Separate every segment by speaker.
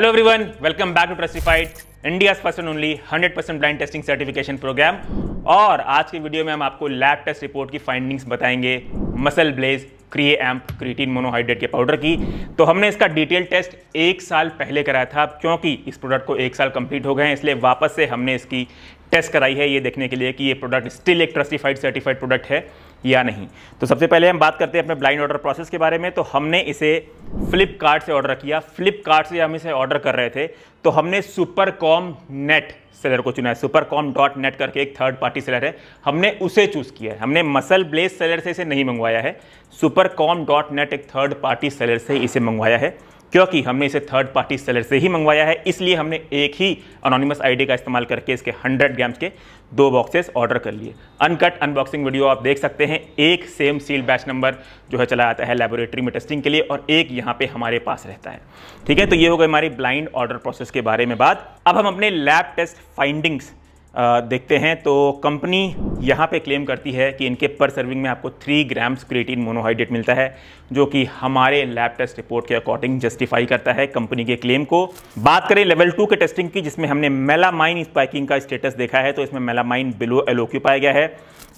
Speaker 1: hello everyone welcome back to Trustified India person only 100% percent blind testing certification program और आज की video में हम आपको लैब टेस्ट रिपोर्ट की फाइंडिंग्स बताएंगे MuscleBlaze CreAMP creatine monohydrate के पाउडर की तो हमने इसका डिटेल टेस्ट एक साल पहले कराया था क्योंकि इस प्रोडक्ट को एक साल कंप्लीट हो गए हैं इसलिए वापस से हमने इसकी टेस्ट कराई है ये देखने के लिए कि ये प्रोडक्ट स्टिल एक ट्रस्टिफाइड सर्टिफाइड प्रोडक्ट है या नहीं तो सबसे पहले हम बात करते हैं अपने ब्लाइंड ऑर्डर प्रोसेस के बारे में तो हमने इसे फ्लिपकार्ट से ऑर्डर किया फ्लिपकार्ट से हम इसे ऑर्डर कर रहे थे तो हमने सुपर कॉम नेट सेलर को चुना है सुपर कॉम डॉट नेट करके एक थर्ड पार्टी सेलर है हमने उसे चूज़ किया है हमने मसल ब्लेस सेलर से इसे नहीं मंगवाया है सुपर कॉम डॉट नेट एक थर्ड पार्टी सेलर से इसे मंगवाया है क्योंकि हमने इसे थर्ड पार्टी सेलर से ही मंगवाया है इसलिए हमने एक ही अनोनिमस आईडी का इस्तेमाल करके इसके 100 ग्राम्स के दो बॉक्सेस ऑर्डर कर लिए अनकट अनबॉक्सिंग वीडियो आप देख सकते हैं एक सेम सील बैच नंबर जो है चला आता है लेबोरेटरी में टेस्टिंग के लिए और एक यहाँ पे हमारे पास रहता है ठीक है तो ये हो गए हमारी ब्लाइंड ऑर्डर प्रोसेस के बारे में बात अब हम अपने लैब टेस्ट फाइंडिंग्स देखते हैं तो कंपनी यहाँ पे क्लेम करती है कि इनके पर सर्विंग में आपको थ्री ग्राम्स क्रिएटिन मोनोहाइड्रेट मिलता है जो कि हमारे लैब टेस्ट रिपोर्ट के अकॉर्डिंग जस्टिफाई करता है कंपनी के क्लेम को बात करें लेवल टू के टेस्टिंग की जिसमें हमने मेलामाइन स्पाइकिंग का स्टेटस देखा है तो इसमें मेलामाइन बिलो एलोक्यू पाया गया है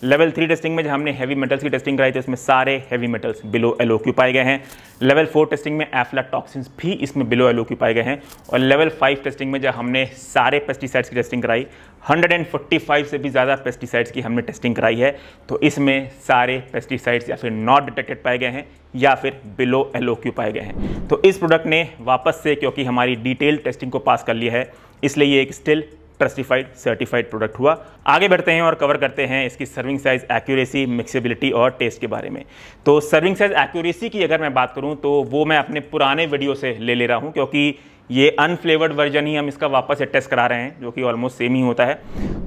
Speaker 1: लेवल थ्री टेस्टिंग में जब हमने हैवी मेटल्स की टेस्टिंग कराई तो इसमें सारे हैवी मेटल्स बिलो एलोक्यू पाए गए हैं लेवल फोर टेस्टिंग में एफला टॉक्सिन्स भी इसमें बिलो एलोक्यू पाए गए हैं और लेवल फाइव टेस्टिंग में जब हमने सारे पेस्टिसाइड्स की टेस्टिंग कराई 145 से भी ज़्यादा पेस्टिसाइड्स की हमने टेस्टिंग कराई है तो इसमें सारे पेस्टिसाइड्स या फिर नॉट डिटेक्टेड पाए गए हैं या फिर बिलो एल पाए गए हैं तो इस प्रोडक्ट ने वापस से क्योंकि हमारी डिटेल टेस्टिंग को पास कर लिया है इसलिए ये एक स्टिल ट्रस्टिफाइड सर्टिफाइड प्रोडक्ट हुआ आगे बढ़ते हैं और कवर करते हैं इसकी सर्विंग साइज एक्यूरेसी मिक्सेबिलिटी और टेस्ट के बारे में तो सर्विंग साइज एक्यूरेसी की अगर मैं बात करूं तो वो मैं अपने पुराने वीडियो से ले ले रहा हूं क्योंकि ये अनफ्लेवर्ड वर्जन ही हम इसका वापस से टेस्ट करा रहे हैं जो कि ऑलमोस्ट सेम ही होता है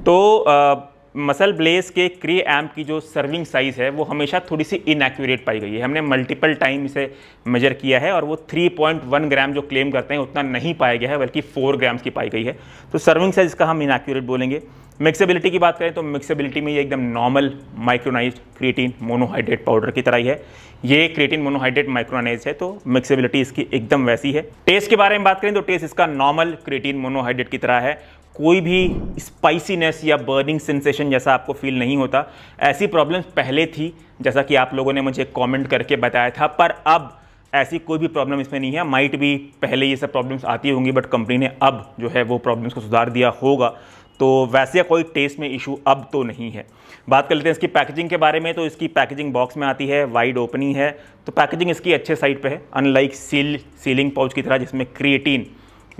Speaker 1: तो आ, मसल ब्लेस के क्री एम्प की जो सर्विंग साइज़ है वो हमेशा थोड़ी सी इनएक्यूरेट पाई गई है हमने मल्टीपल टाइम इसे मेजर किया है और वो 3.1 ग्राम जो क्लेम करते हैं उतना नहीं पाया गया है बल्कि 4 ग्राम्स की पाई गई है तो सर्विंग साइज़ का हम इनएक्यूरेट बोलेंगे मिक्सेबिलिटी की बात करें तो मिक्सेबिलिटी में ये एकदम normal micronise creatine monohydrate powder की तरह ही है ये क्रिएटिन मोनोहाइड्रेट माइक्रोनाइज है तो मिक्सेबिलिटी इसकी एकदम वैसी है टेस्ट के बारे में बात करें तो टेस्ट इसका नॉर्मल क्रिएटिन मोनोहाइड्रेट की तरह है कोई भी स्पाइसीनेस या बर्निंग सेंसेशन जैसा आपको फील नहीं होता ऐसी प्रॉब्लम्स पहले थी जैसा कि आप लोगों ने मुझे कमेंट करके बताया था पर अब ऐसी कोई भी प्रॉब्लम इसमें नहीं है माइट भी पहले ये सब प्रॉब्लम्स आती होंगी बट कंपनी ने अब जो है वो प्रॉब्लम्स को सुधार दिया होगा तो वैसे कोई टेस्ट में इशू अब तो नहीं है बात कर लेते हैं इसकी पैकेजिंग के बारे में तो इसकी पैकेजिंग बॉक्स में आती है वाइड ओपनिंग है तो पैकेजिंग इसकी अच्छे साइड पे है अनलाइक सील सीलिंग पाउच की तरह जिसमें क्रिएटिन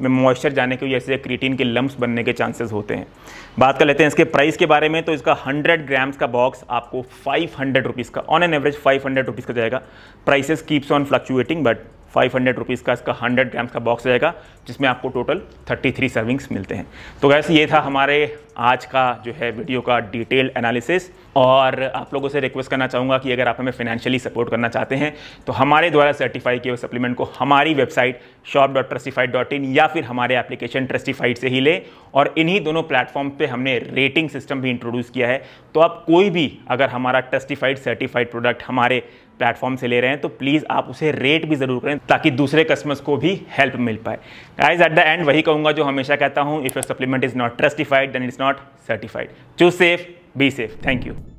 Speaker 1: में मॉइस्चर जाने की वजह से क्रीटीन के लम्ब बनने के चांसेस होते हैं बात कर लेते हैं इसके प्राइस के बारे में तो इसका 100 ग्राम्स का बॉक्स आपको 500 हंड्रेड रुपीज़ का on an average 500 hundred rupees का जाएगा prices keeps on fluctuating but five hundred rupees का इसका हंड्रेड ग्राम्स का बॉक्स रहेगा जिसमें आपको टोटल थर्टी थ्री सर्विंग्स मिलते हैं तो वैसे ये था हमारे आज का जो है वीडियो का डिटेल एनालिसिस और आप लोगों से रिक्वेस्ट करना चाहूँगा कि अगर आप हमें फाइनेंशियली सपोर्ट करना चाहते हैं तो हमारे द्वारा सर्टिफाई किए हुए सप्लीमेंट को हमारी website shop dot Trustified dot in या फिर हमारे एप्लीकेशन ट्रस्टिफाइड से ही लें और इन्हीं दोनों प्लेटफॉर्म पे हमने रेटिंग सिस्टम भी इंट्रोड्यूस किया है तो आप कोई भी अगर हमारा ट्रस्टिफाइड सर्टिफाइड प्रोडक्ट हमारे प्लेटफॉर्म से ले रहे हैं तो प्लीज़ आप उसे रेट भी ज़रूर करें ताकि दूसरे कस्टमर्स को भी हेल्प मिल पाए गाइज एट द एंड वही कहूँगा जो हमेशा कहता हूँ if your supplement is not Trustified then is not certified choose safe be safe thank you